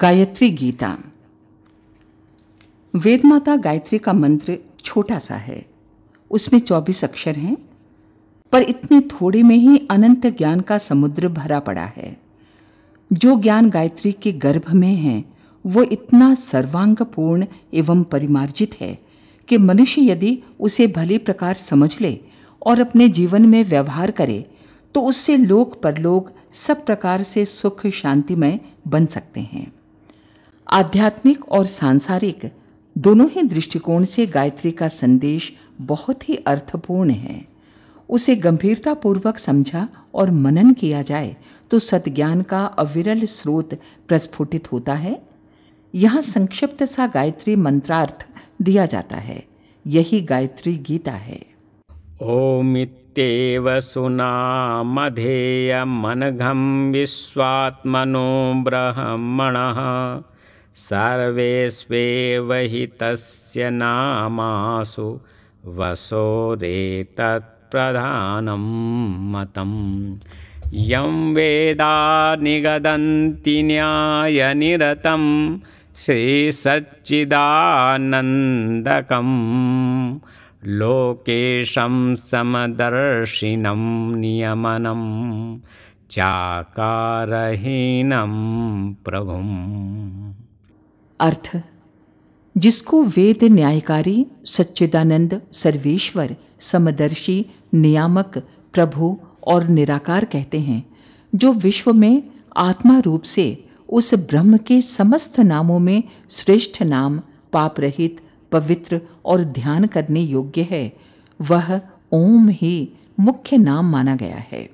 गायत्री गीता वेद माता गायत्री का मंत्र छोटा सा है उसमें चौबीस अक्षर हैं पर इतने थोड़े में ही अनंत ज्ञान का समुद्र भरा पड़ा है जो ज्ञान गायत्री के गर्भ में है वो इतना सर्वांगपूर्ण एवं परिमार्जित है कि मनुष्य यदि उसे भली प्रकार समझ ले और अपने जीवन में व्यवहार करे तो उससे लोक परलोक सब प्रकार से सुख शांतिमय बन सकते हैं आध्यात्मिक और सांसारिक दोनों ही दृष्टिकोण से गायत्री का संदेश बहुत ही अर्थपूर्ण है उसे गंभीरतापूर्वक समझा और मनन किया जाए तो सतज्ञान का अविरल स्रोत प्रस्फुटित होता है यहाँ संक्षिप्त सा गायत्री मंत्रार्थ दिया जाता है यही गायत्री गीता है मन घम विश्वात्मनो ब्रह्मणः तस्य नामासु वसोरेतत्प्रधानं मतं यं वेदा निगदन्ति न्यायनिरतं श्रीसच्चिदानन्दकं लोकेशं समदर्शिनं नियमनं चाकारहीनं प्रभुम् अर्थ जिसको वेद न्यायकारी सच्चिदानंद सर्वेश्वर समदर्शी नियामक प्रभु और निराकार कहते हैं जो विश्व में आत्मा रूप से उस ब्रह्म के समस्त नामों में श्रेष्ठ नाम पाप रहित पवित्र और ध्यान करने योग्य है वह ओम ही मुख्य नाम माना गया है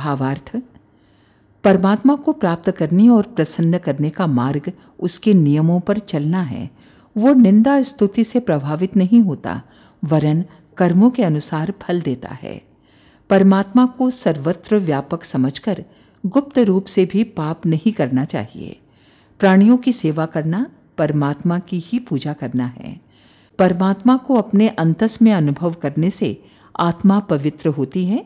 भावार्थ परमात्मा को प्राप्त करने और प्रसन्न करने का मार्ग उसके नियमों पर चलना है वो निंदा स्तुति से प्रभावित नहीं होता वरन कर्मों के अनुसार फल देता है परमात्मा को सर्वत्र व्यापक समझकर गुप्त रूप से भी पाप नहीं करना चाहिए प्राणियों की सेवा करना परमात्मा की ही पूजा करना है परमात्मा को अपने अंतस में अनुभव करने से आत्मा पवित्र होती है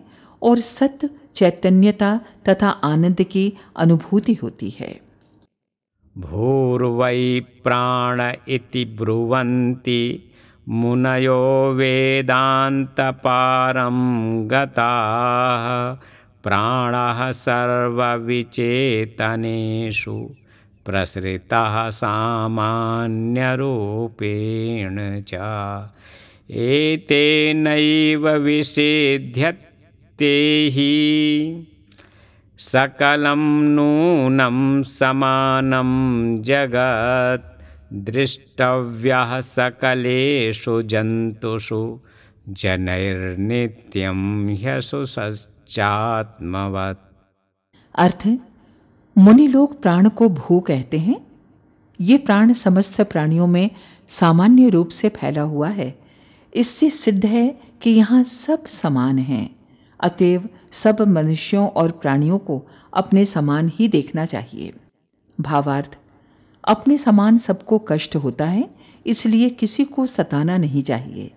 और सत्य चैतन्यता तथा आनंद की अनुभूति होती है भूर्वै प्राण इति ब्रुवन्ति मुनयो वेदांत वेदान्तपारं गताः प्राणः सर्वविचेतनेषु प्रसृतः सामान्यरूपेण च एतेनैव विषेध्यत् ही सकलं नूनं जगत जगत् दृष्टव्यः जंतुषु जन्तुषु जनैर्नित्यं ह्यसुषश्चात्मवत् अर्थ मुनि लोग प्राण को भू कहते हैं ये प्राण समस्त प्राणियों में सामान्य रूप से फैला हुआ है इससे सिद्ध है कि यहाँ सब समान हैं अतएव सब मनुष्यों और प्राणियों को अपने समान ही देखना चाहिए भावार्थ अपने समान सबको कष्ट होता है इसलिए किसी को सताना नहीं चाहिए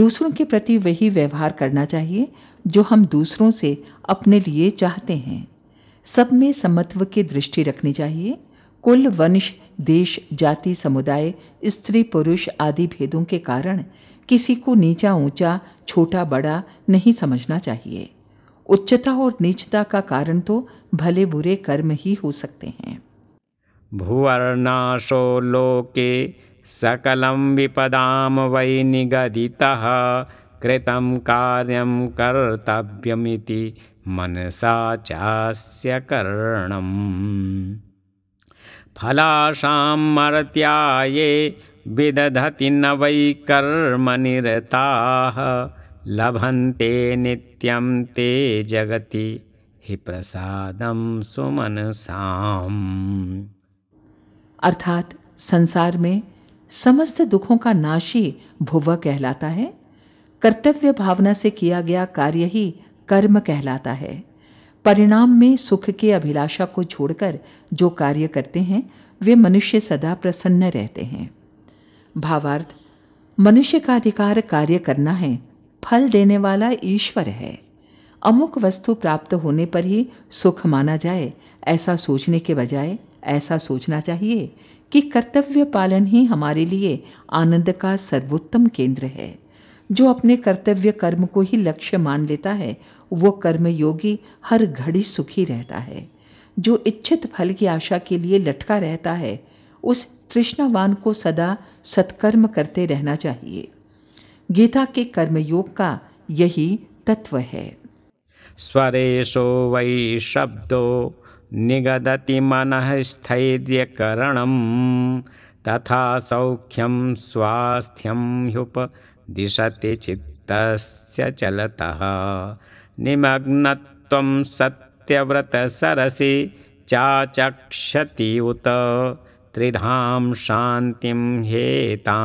दूसरों के प्रति वही व्यवहार करना चाहिए जो हम दूसरों से अपने लिए चाहते हैं सब में समत्व की दृष्टि रखनी चाहिए कुल वंश देश जाति समुदाय स्त्री पुरुष आदि भेदों के कारण किसी को नीचा ऊंचा, छोटा बड़ा नहीं समझना चाहिए उच्चता और नीचता का कारण तो भले बुरे कर्म ही हो सकते हैं भुवर्णाशो लोके सकलम विपदाम वै निगदिता कृतम कार्य कर्तव्यमिति मनसा चास्य कर्णम फलाशां मर्त्याये विदधति न वै निरता लभंते नित्यं ते जगति हि प्रसाद सुमन साम अर्थात संसार में समस्त दुखों का नाशी भुव कहलाता है कर्तव्य भावना से किया गया कार्य ही कर्म कहलाता है परिणाम में सुख के अभिलाषा को छोड़कर जो कार्य करते हैं वे मनुष्य सदा प्रसन्न रहते हैं भावार्थ मनुष्य का अधिकार कार्य करना है फल देने वाला ईश्वर है अमुक वस्तु प्राप्त होने पर ही सुख माना जाए ऐसा सोचने के बजाय ऐसा सोचना चाहिए कि कर्तव्य पालन ही हमारे लिए आनंद का सर्वोत्तम केंद्र है जो अपने कर्तव्य कर्म को ही लक्ष्य मान लेता है वो कर्मयोगी हर घड़ी सुखी रहता है जो इच्छित फल की आशा के लिए लटका रहता है उस तृष्णावान को सदा सत्कर्म करते रहना चाहिए गीता के कर्मयोग का यही तत्व है स्वरेशो वै शब्दो निगदति मन स्थैर्यकरण तथा सौख्यम स्वास्थ्यम ह्युप दिशते चित्तस्य चलता सत्यव्रत सरसी चाचक्षति उत त्रिधां शांति हेता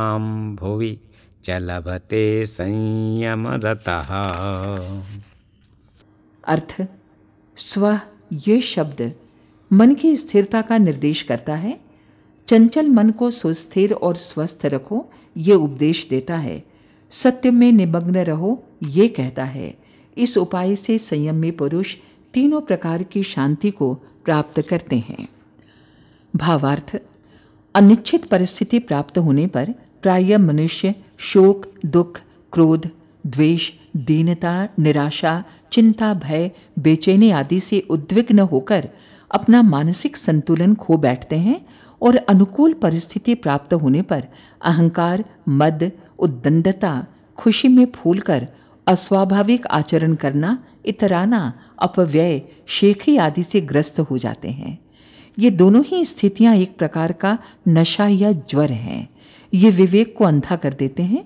भुवि चलभते लभते संयमरतः अर्थ स्व ये शब्द मन की स्थिरता का निर्देश करता है चंचल मन को सुस्थिर और स्वस्थ रखो ये उपदेश देता है सत्य में निमग्न रहो ये कहता है इस उपाय से संयमी पुरुष तीनों प्रकार की शांति को प्राप्त करते हैं भावार्थ अनिश्चित परिस्थिति प्राप्त होने पर प्राय मनुष्य शोक दुख क्रोध द्वेष दीनता निराशा चिंता भय बेचैनी आदि से उद्विग्न होकर अपना मानसिक संतुलन खो बैठते हैं और अनुकूल परिस्थिति प्राप्त होने पर अहंकार मद उद्दंडता खुशी में फूलकर अस्वाभाविक आचरण करना इतराना अपव्यय शेखी आदि से ग्रस्त हो जाते हैं ये दोनों ही स्थितियां एक प्रकार का नशा या ज्वर हैं ये विवेक को अंधा कर देते हैं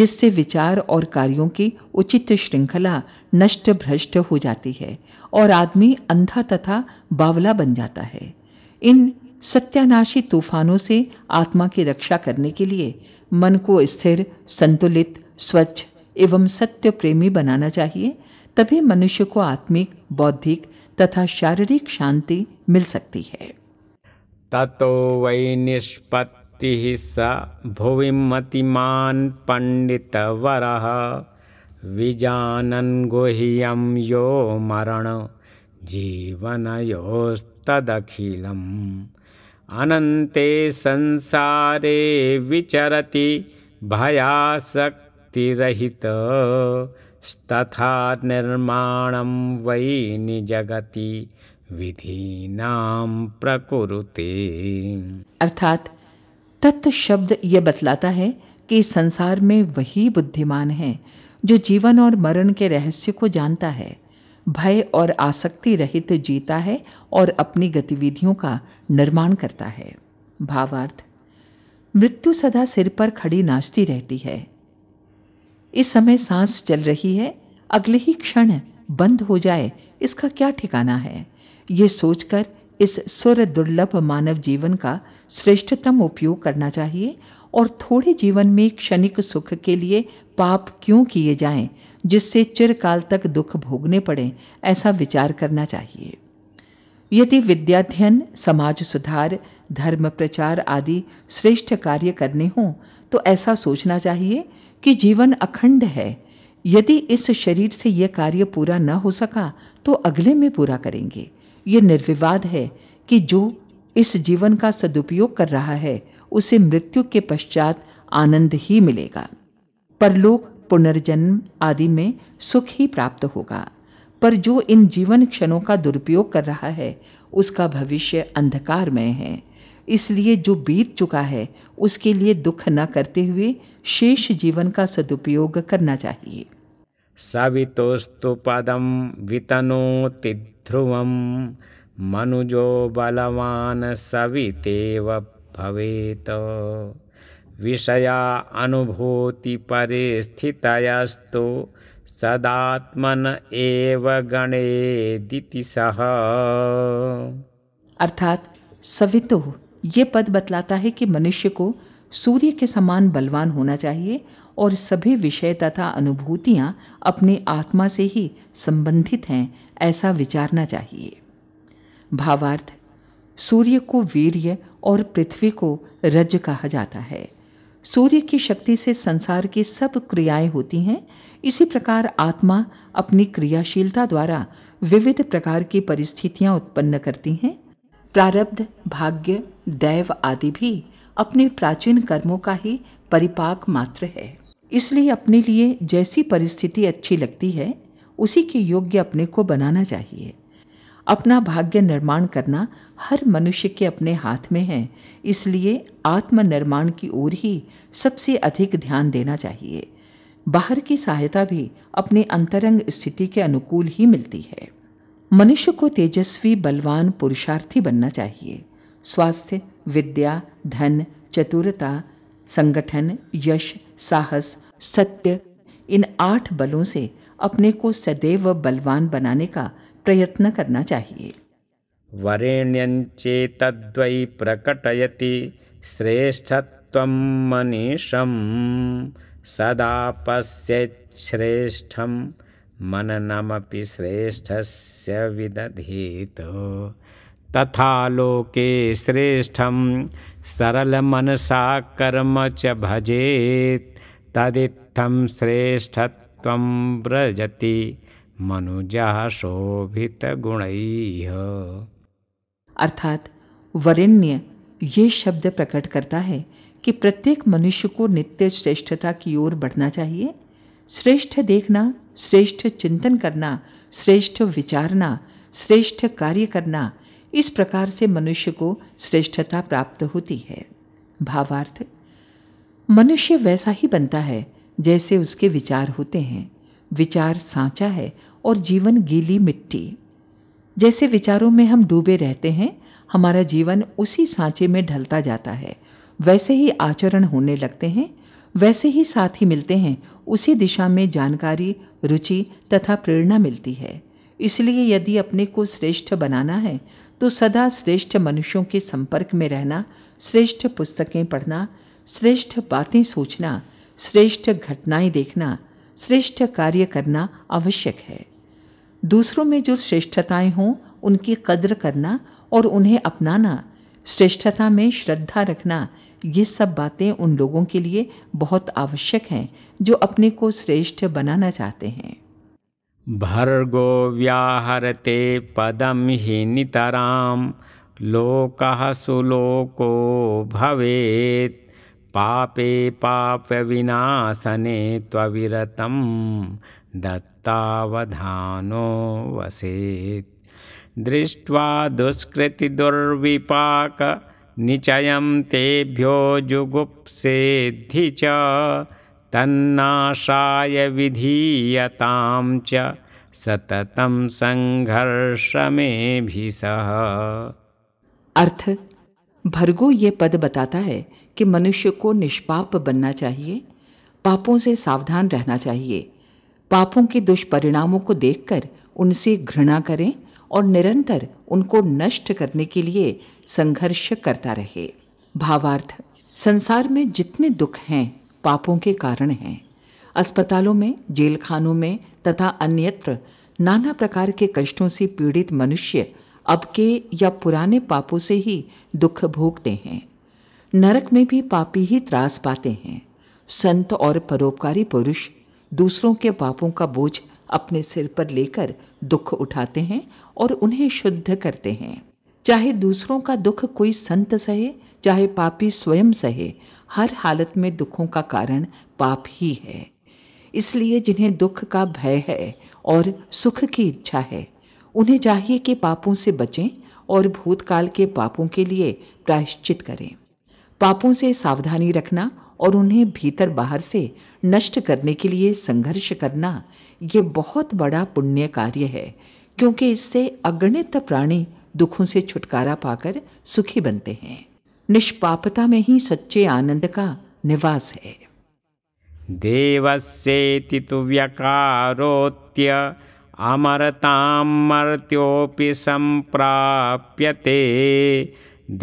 जिससे विचार और कार्यों की उचित श्रृंखला नष्ट भ्रष्ट हो जाती है और आदमी अंधा तथा बावला बन जाता है इन सत्यानाशी तूफानों से आत्मा की रक्षा करने के लिए मन को स्थिर संतुलित स्वच्छ एवं सत्य प्रेमी बनाना चाहिए तभी मनुष्य को आत्मिक बौद्धिक तथा शारीरिक शांति मिल सकती है ततो वै निष्पत्ति स भुवि मतिमान पंडित वर विजानन गुह्यम यो मरण जीवन योस्तदखिलम अनंते संसारे विचरति भयासक शक्तिरहित तथा निर्माण वै निजगति नाम प्रकुरुते अर्थात तत्व शब्द यह बतलाता है कि संसार में वही बुद्धिमान है जो जीवन और मरण के रहस्य को जानता है भय और आसक्ति रहित जीता है और अपनी गतिविधियों का निर्माण करता है भावार्थ मृत्यु सदा सिर पर खड़ी नाचती रहती है इस समय सांस चल रही है अगले ही क्षण बंद हो जाए इसका क्या ठिकाना है ये सोचकर इस सुर दुर्लभ मानव जीवन का श्रेष्ठतम उपयोग करना चाहिए और थोड़े जीवन में क्षणिक सुख के लिए पाप क्यों किए जाएं जिससे चिरकाल तक दुख भोगने पड़े ऐसा विचार करना चाहिए यदि विद्याध्ययन समाज सुधार धर्म प्रचार आदि श्रेष्ठ कार्य करने हों तो ऐसा सोचना चाहिए कि जीवन अखंड है यदि इस शरीर से यह कार्य पूरा न हो सका तो अगले में पूरा करेंगे ये निर्विवाद है कि जो इस जीवन का सदुपयोग कर रहा है उसे मृत्यु के पश्चात आनंद ही मिलेगा परलोक पुनर्जन्म आदि में सुख ही प्राप्त होगा पर जो इन जीवन क्षणों का दुरुपयोग कर रहा है उसका भविष्य अंधकारमय है इसलिए जो बीत चुका है उसके लिए दुख न करते हुए शेष जीवन का सदुपयोग करना चाहिए सवितोस्तु पदम वितनो ध्रुवम मनुजो बलवान सवितेव भवेत विषया अनुभूति परिस्थितयस्तु सदात्मन एव दिति सह अर्थात सवितो ये पद बतलाता है कि मनुष्य को सूर्य के समान बलवान होना चाहिए और सभी विषय तथा अनुभूतियाँ अपनी आत्मा से ही संबंधित हैं ऐसा विचारना चाहिए भावार्थ सूर्य को वीर्य और पृथ्वी को रज कहा जाता है सूर्य की शक्ति से संसार की सब क्रियाएं होती हैं इसी प्रकार आत्मा अपनी क्रियाशीलता द्वारा विविध प्रकार की परिस्थितियां उत्पन्न करती हैं प्रारब्ध भाग्य दैव आदि भी अपने प्राचीन कर्मों का ही परिपाक मात्र है इसलिए अपने लिए जैसी परिस्थिति अच्छी लगती है उसी के योग्य अपने को बनाना चाहिए अपना भाग्य निर्माण करना हर मनुष्य के अपने हाथ में है इसलिए आत्मनिर्माण की ओर ही सबसे अधिक ध्यान देना चाहिए बाहर की सहायता भी अपने अंतरंग स्थिति के अनुकूल ही मिलती है मनुष्य को तेजस्वी बलवान पुरुषार्थी बनना चाहिए स्वास्थ्य विद्या धन चतुरता संगठन यश साहस सत्य इन आठ बलों से अपने को सदैव बलवान बनाने का प्रयत्न करना चाहिए वरेण्यंचेतद्वै प्रकटयति श्रेष्ठत्वं मनीषं सदा पश्येच्छ्रेष्ठं मननमपि श्रेष्ठस्य विदधेत् तथा लोके सरल मनसा कर्म च भजे तदित्थं श्रेष्ठ व्रजति शोभित गुण अर्थात वरिण्य ये शब्द प्रकट करता है कि प्रत्येक मनुष्य को नित्य श्रेष्ठता की ओर बढ़ना चाहिए श्रेष्ठ देखना श्रेष्ठ चिंतन करना श्रेष्ठ विचारना श्रेष्ठ कार्य करना इस प्रकार से मनुष्य को श्रेष्ठता प्राप्त होती है भावार्थ मनुष्य वैसा ही बनता है जैसे उसके विचार होते हैं विचार सांचा है और जीवन गीली मिट्टी जैसे विचारों में हम डूबे रहते हैं हमारा जीवन उसी सांचे में ढलता जाता है वैसे ही आचरण होने लगते हैं वैसे ही साथी मिलते हैं उसी दिशा में जानकारी रुचि तथा प्रेरणा मिलती है इसलिए यदि अपने को श्रेष्ठ बनाना है तो सदा श्रेष्ठ मनुष्यों के संपर्क में रहना श्रेष्ठ पुस्तकें पढ़ना श्रेष्ठ बातें सोचना श्रेष्ठ घटनाएं देखना श्रेष्ठ कार्य करना आवश्यक है दूसरों में जो श्रेष्ठताएं हों उनकी कद्र करना और उन्हें अपनाना श्रेष्ठता में श्रद्धा रखना ये सब बातें उन लोगों के लिए बहुत आवश्यक हैं जो अपने को श्रेष्ठ बनाना चाहते हैं भर्गो व्याहरते पदं हि नितरां लोकः सुलोको भवेत् पापे पापविनाशने त्वविरतं दत्तावधानो वसेत् दृष्ट्वा दुष्कृतिदुर्विपाकनिचयं तेभ्यो जुगुप्सेद्धि च तन्नाशाय विधीयतां च सततं भी सह अर्थ भर्गो ये पद बताता है कि मनुष्य को निष्पाप बनना चाहिए पापों से सावधान रहना चाहिए पापों के दुष्परिणामों को देखकर उनसे घृणा करें और निरंतर उनको नष्ट करने के लिए संघर्ष करता रहे भावार्थ संसार में जितने दुख हैं पापों के कारण हैं अस्पतालों में जेल खानों में तथा अन्यत्र नाना प्रकार के कष्टों से पीड़ित मनुष्य अब के या पुराने पापों से ही दुख भोगते हैं नरक में भी पापी ही त्रास पाते हैं संत और परोपकारी पुरुष दूसरों के पापों का बोझ अपने सिर पर लेकर दुख उठाते हैं और उन्हें शुद्ध करते हैं चाहे दूसरों का दुख कोई संत सहे चाहे पापी स्वयं सहे हर हालत में दुखों का कारण पाप ही है इसलिए जिन्हें दुख का भय है और सुख की इच्छा है उन्हें चाहिए कि पापों से बचें और भूतकाल के पापों के लिए प्रायश्चित करें पापों से सावधानी रखना और उन्हें भीतर बाहर से नष्ट करने के लिए संघर्ष करना ये बहुत बड़ा पुण्य कार्य है क्योंकि इससे अगणित प्राणी दुखों से छुटकारा पाकर सुखी बनते हैं निष्पापता में ही सच्चे आनंद का निवास है देवस्येति तो व्यकारोत्य अमरतां मर्त्योऽपि सम्प्राप्यते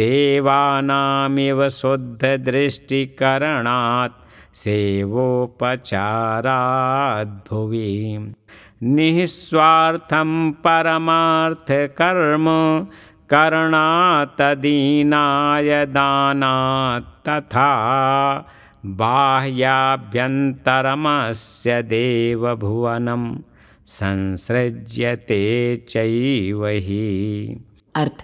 देवानामिव शुद्धदृष्टिकरणात् सेवोपचाराद्भुवि निःस्वार्थं परमार्थकर्म कर्णातदीनाय दानात् तथा बाह्याभ्यन्तरमस्य देवभुवनं संसृज्यते चैव हि अर्थ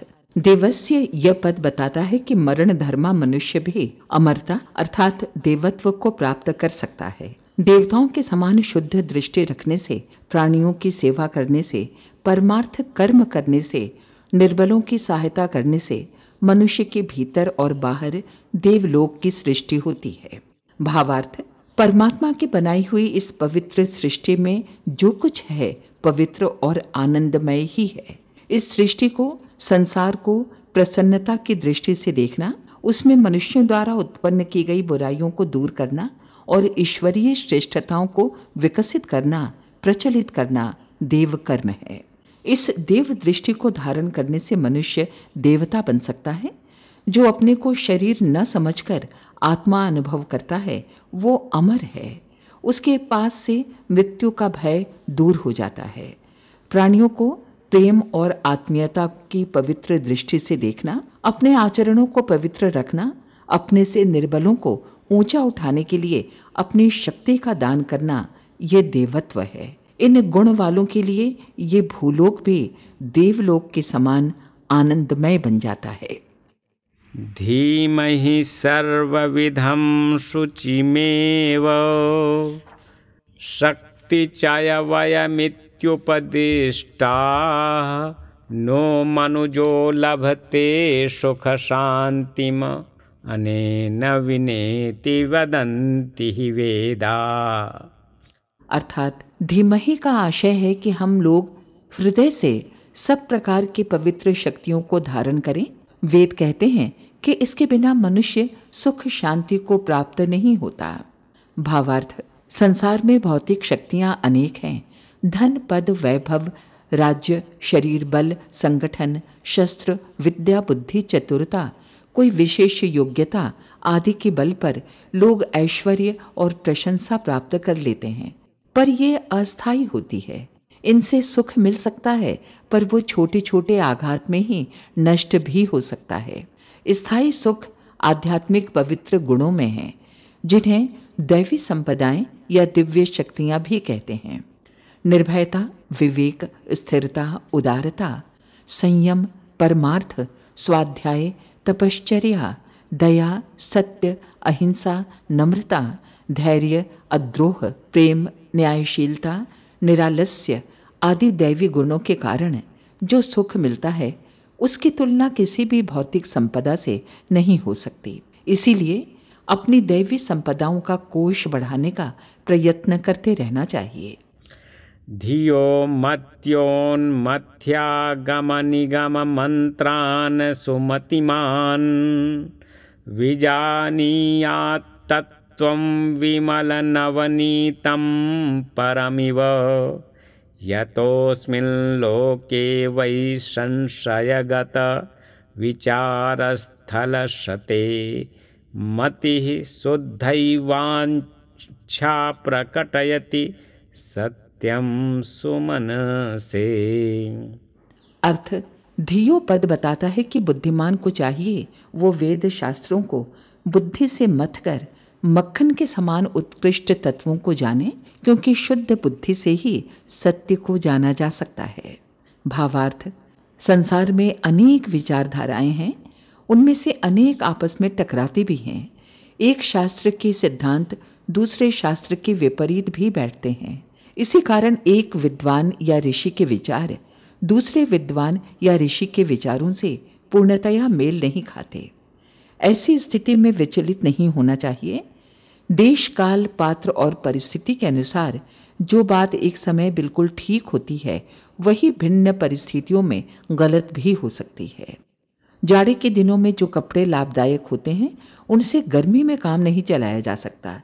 देवस्य यह पद बताता है कि मरण धर्मा मनुष्य भी अमरता अर्थात देवत्व को प्राप्त कर सकता है देवताओं के समान शुद्ध दृष्टि रखने से प्राणियों की सेवा करने से परमार्थ कर्म करने से निर्बलों की सहायता करने से मनुष्य के भीतर और बाहर देवलोक की सृष्टि होती है भावार्थ परमात्मा की बनाई हुई इस पवित्र सृष्टि में जो कुछ है पवित्र और आनंदमय ही है इस सृष्टि को संसार को प्रसन्नता की दृष्टि से देखना उसमें मनुष्यों द्वारा उत्पन्न की गई बुराइयों को दूर करना और ईश्वरीय श्रेष्ठताओं को विकसित करना प्रचलित करना देव कर्म है इस देव दृष्टि को धारण करने से मनुष्य देवता बन सकता है जो अपने को शरीर न समझकर आत्मा अनुभव करता है वो अमर है उसके पास से मृत्यु का भय दूर हो जाता है प्राणियों को प्रेम और आत्मीयता की पवित्र दृष्टि से देखना अपने आचरणों को पवित्र रखना अपने से निर्बलों को ऊंचा उठाने के लिए अपनी शक्ति का दान करना ये देवत्व है इन गुण वालों के लिए ये भूलोक भी देवलोक के समान आनंदमय बन जाता है धीमहि सर्वविधम में शक्ति चाय वयमित्युपदिष्टा नो मनुजो लभते सुख शांति अनेन विनेति वदन्ति ही वेदा अर्थात धीमही का आशय है कि हम लोग हृदय से सब प्रकार की पवित्र शक्तियों को धारण करें वेद कहते हैं कि इसके बिना मनुष्य सुख शांति को प्राप्त नहीं होता भावार्थ संसार में भौतिक शक्तियां अनेक हैं धन पद वैभव राज्य शरीर बल संगठन शस्त्र विद्या बुद्धि चतुरता कोई विशेष योग्यता आदि के बल पर लोग ऐश्वर्य और प्रशंसा प्राप्त कर लेते हैं पर ये अस्थाई होती है इनसे सुख मिल सकता है पर वो छोटे छोटे आघात में ही नष्ट भी हो सकता है स्थायी सुख आध्यात्मिक पवित्र गुणों में है जिन्हें दैवी संपदाएं या दिव्य शक्तियां भी कहते हैं निर्भयता विवेक स्थिरता उदारता संयम परमार्थ स्वाध्याय तपश्चर्या दया सत्य अहिंसा नम्रता धैर्य अद्रोह प्रेम न्यायशीलता निरालस्य आदि दैवी गुणों के कारण जो सुख मिलता है उसकी तुलना किसी भी भौतिक संपदा से नहीं हो सकती इसीलिए अपनी दैवी संपदाओं का कोष बढ़ाने का प्रयत्न करते रहना चाहिए धियो मत्योन्मथ्यागम निगम मंत्रान सुमतिमान विजानीयात विमल नवनीत परमिव यतोऽस्मिन् लोके वै संशयगत विचारस्थलशते मति शुद्धवांचा प्रकटयति सत्यम सुमन से अर्थ धियो पद बताता है कि बुद्धिमान को चाहिए वो वेद शास्त्रों को बुद्धि से मत कर मक्खन के समान उत्कृष्ट तत्वों को जाने क्योंकि शुद्ध बुद्धि से ही सत्य को जाना जा सकता है भावार्थ संसार में अनेक विचारधाराएं हैं उनमें से अनेक आपस में टकराती भी हैं एक शास्त्र के सिद्धांत दूसरे शास्त्र के विपरीत भी बैठते हैं इसी कारण एक विद्वान या ऋषि के विचार दूसरे विद्वान या ऋषि के विचारों से पूर्णतया मेल नहीं खाते ऐसी स्थिति में विचलित नहीं होना चाहिए देश काल पात्र और परिस्थिति के अनुसार जो बात एक समय बिल्कुल ठीक होती है वही भिन्न परिस्थितियों में गलत भी हो सकती है जाड़े के दिनों में जो कपड़े लाभदायक होते हैं उनसे गर्मी में काम नहीं चलाया जा सकता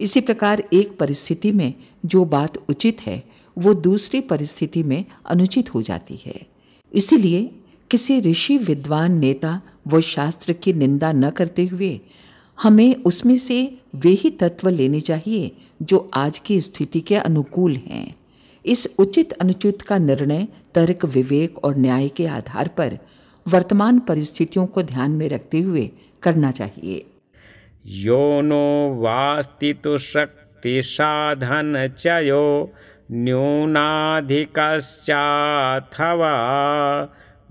इसी प्रकार एक परिस्थिति में जो बात उचित है वो दूसरी परिस्थिति में अनुचित हो जाती है इसीलिए किसी ऋषि विद्वान नेता व शास्त्र की निंदा न करते हुए हमें उसमें से वे ही तत्व लेने चाहिए जो आज की स्थिति के अनुकूल हैं इस उचित अनुचित का निर्णय तर्क विवेक और न्याय के आधार पर वर्तमान परिस्थितियों को ध्यान में रखते हुए करना चाहिए यो नो वास्ति तो शक्ति साधन चयो न्यूनाधिकश्चाथवा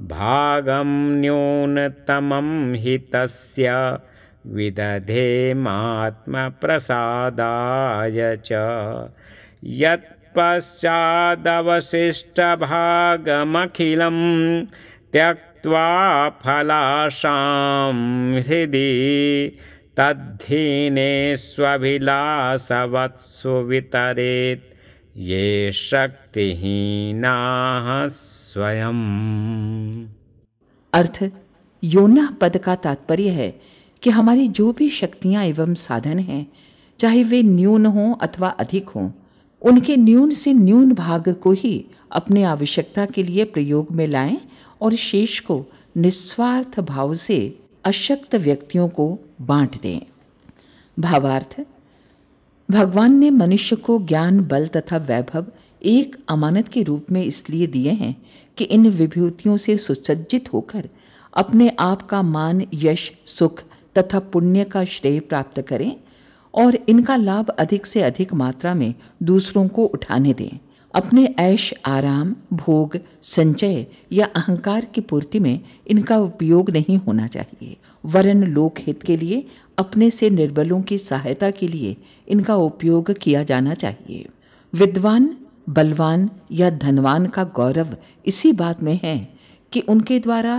भागं न्यूनतमं हि तस्य विदधेमात्मप्रसादाय च यत्पश्चादवशिष्टभागमखिलं त्यक्त्वा फलाशां हृदि तद्धीने स्वभिलासवत्सु वितरेत् ये शक्तिहीनाः स्वयं अर्थ योना पद का तात्पर्य है कि हमारी जो भी शक्तियां एवं साधन हैं चाहे वे न्यून हों अथवा अधिक हों उनके न्यून से न्यून भाग को ही अपने आवश्यकता के लिए प्रयोग में लाएं और शेष को निस्वार्थ भाव से अशक्त व्यक्तियों को बांट दें भावार्थ भगवान ने मनुष्य को ज्ञान बल तथा वैभव एक अमानत के रूप में इसलिए दिए हैं कि इन विभूतियों से सुसज्जित होकर अपने आप का मान यश सुख तथा पुण्य का श्रेय प्राप्त करें और इनका लाभ अधिक से अधिक मात्रा में दूसरों को उठाने दें अपने ऐश आराम भोग संचय या अहंकार की पूर्ति में इनका उपयोग नहीं होना चाहिए वरन लोकहित के लिए अपने से निर्बलों की सहायता के लिए इनका उपयोग किया जाना चाहिए विद्वान बलवान या धनवान का गौरव इसी बात में है कि उनके द्वारा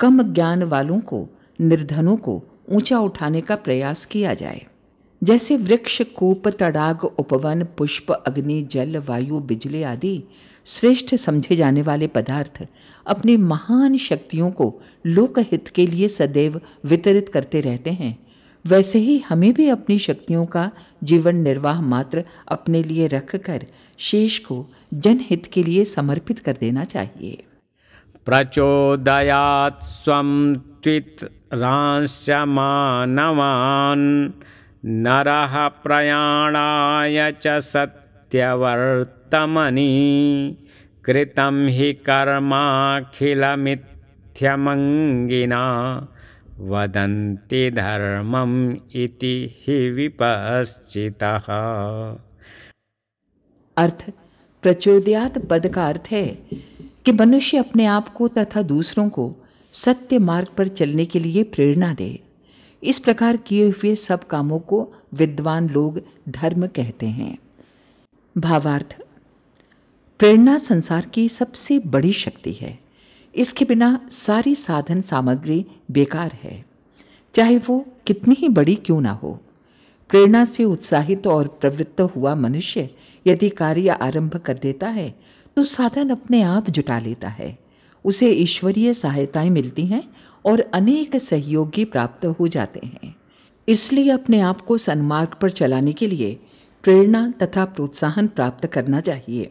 कम ज्ञान वालों को निर्धनों को ऊंचा उठाने का प्रयास किया जाए जैसे वृक्ष कूप तड़ाग उपवन पुष्प अग्नि जल वायु बिजली आदि श्रेष्ठ समझे जाने वाले पदार्थ अपनी महान शक्तियों को लोकहित के लिए सदैव वितरित करते रहते हैं वैसे ही हमें भी अपनी शक्तियों का जीवन निर्वाह मात्र अपने लिए रखकर शेष को जनहित के लिए समर्पित कर देना चाहिए प्रचोदयात स्वित मानवान नर प्रयाणाय च कृतम ही कर्माखिल मिथ्यमंगिना वदन्ति धर्मम् इति हि विपश्चितः अर्थ प्रचोदयात पद का अर्थ है कि मनुष्य अपने आप को तथा दूसरों को सत्य मार्ग पर चलने के लिए प्रेरणा दे इस प्रकार किए हुए सब कामों को विद्वान लोग धर्म कहते हैं भावार्थ प्रेरणा संसार की सबसे बड़ी शक्ति है इसके बिना सारी साधन सामग्री बेकार है चाहे वो कितनी ही बड़ी क्यों ना हो प्रेरणा से उत्साहित और प्रवृत्त हुआ मनुष्य यदि कार्य आरंभ कर देता है तो साधन अपने आप जुटा लेता है उसे ईश्वरीय सहायताएं मिलती हैं और अनेक सहयोगी प्राप्त हो जाते हैं इसलिए अपने आप को सन्मार्ग पर चलाने के लिए प्रेरणा तथा प्रोत्साहन प्राप्त करना चाहिए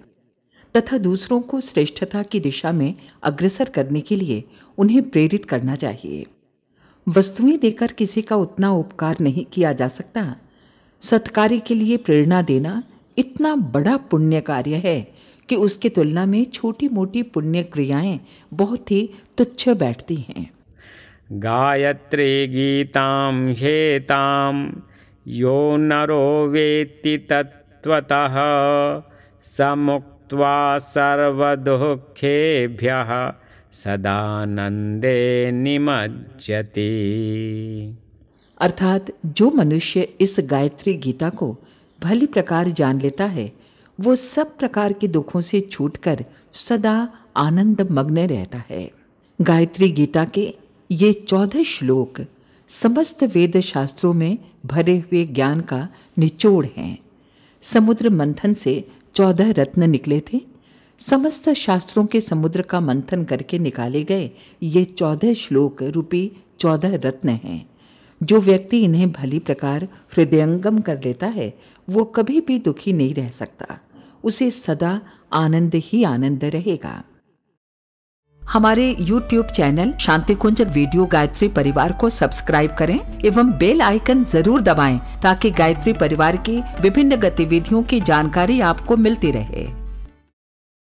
तथा दूसरों को श्रेष्ठता की दिशा में अग्रसर करने के लिए उन्हें प्रेरित करना चाहिए वस्तुएं देकर किसी का उतना उपकार नहीं किया जा सकता सत्कार्य के लिए प्रेरणा देना इतना बड़ा पुण्य कार्य है कि उसकी तुलना में छोटी मोटी पुण्य क्रियाएं बहुत ही तुच्छ बैठती हैं गायत्री गीताम हेताम यो नरो वेति तत्वतः समुक त्वा सर्वदुःखेभ्यः सदानंदे निमज्जति अर्थात जो मनुष्य इस गायत्री गीता को भली प्रकार जान लेता है वो सब प्रकार के दुखों से छूटकर सदा आनंद मग्न रहता है गायत्री गीता के ये चौदह श्लोक समस्त वेद शास्त्रों में भरे हुए ज्ञान का निचोड़ हैं समुद्र मंथन से चौदह रत्न निकले थे समस्त शास्त्रों के समुद्र का मंथन करके निकाले गए ये चौदह श्लोक रूपी चौदह रत्न हैं जो व्यक्ति इन्हें भली प्रकार हृदयंगम कर लेता है वो कभी भी दुखी नहीं रह सकता उसे सदा आनंद ही आनंद रहेगा हमारे YouTube channel Shanti Kunj video Gayatri Pariwar को सब्सक्राइब करें एवं बेल आइकन जरूर दबाएं ताकि गायत्री परिवार की विभिन्न गतिविधियों की जानकारी आपको मिलती रहे